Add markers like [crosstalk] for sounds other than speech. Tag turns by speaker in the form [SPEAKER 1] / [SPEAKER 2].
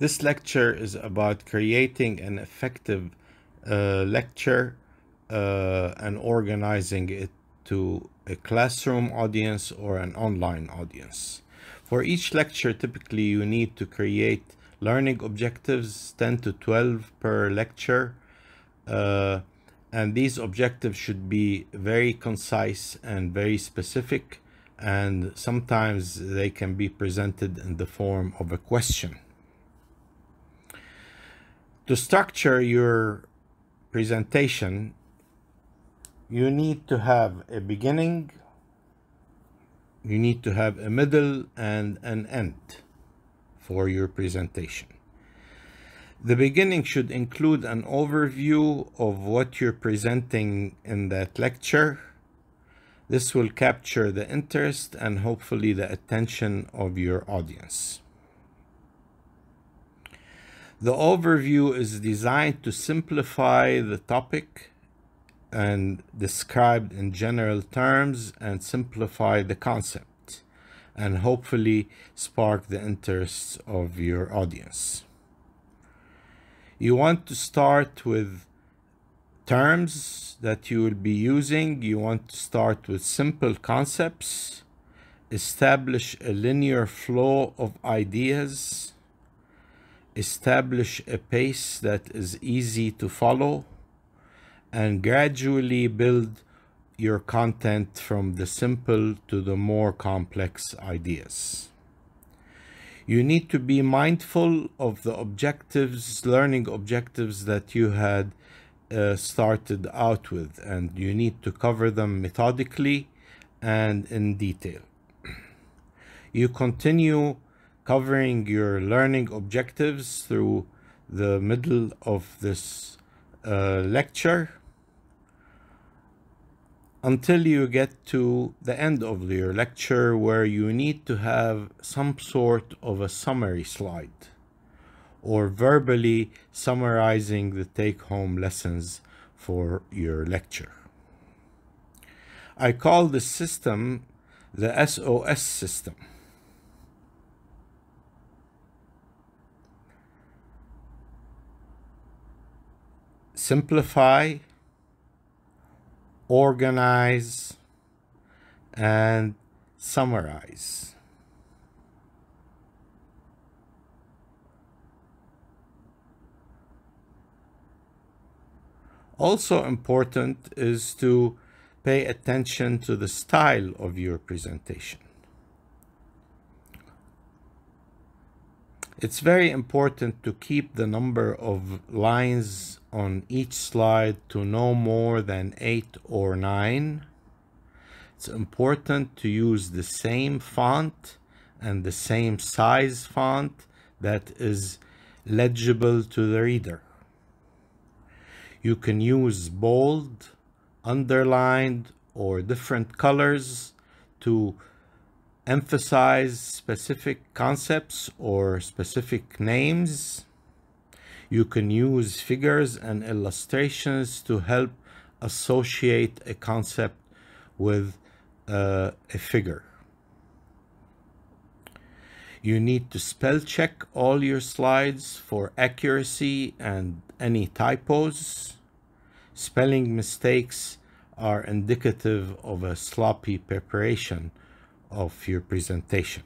[SPEAKER 1] This lecture is about creating an effective uh, lecture uh, and organizing it to a classroom audience or an online audience. For each lecture, typically you need to create learning objectives 10 to 12 per lecture. Uh, and these objectives should be very concise and very specific. And sometimes they can be presented in the form of a question to structure your presentation, you need to have a beginning, you need to have a middle and an end for your presentation. The beginning should include an overview of what you're presenting in that lecture. This will capture the interest and hopefully the attention of your audience. The overview is designed to simplify the topic and described in general terms and simplify the concept and hopefully spark the interests of your audience. You want to start with terms that you will be using. You want to start with simple concepts, establish a linear flow of ideas, establish a pace that is easy to follow, and gradually build your content from the simple to the more complex ideas. You need to be mindful of the objectives, learning objectives that you had uh, started out with, and you need to cover them methodically and in detail. [clears throat] You continue covering your learning objectives through the middle of this uh, lecture until you get to the end of your lecture where you need to have some sort of a summary slide or verbally summarizing the take-home lessons for your lecture. I call this system the SOS system. simplify, organize, and summarize. Also important is to pay attention to the style of your presentation. It's very important to keep the number of lines on each slide to no more than 8 or 9. It's important to use the same font and the same size font that is legible to the reader. You can use bold, underlined, or different colors to emphasize specific concepts or specific names. You can use figures and illustrations to help associate a concept with uh, a figure. You need to spell check all your slides for accuracy and any typos. Spelling mistakes are indicative of a sloppy preparation of your presentation.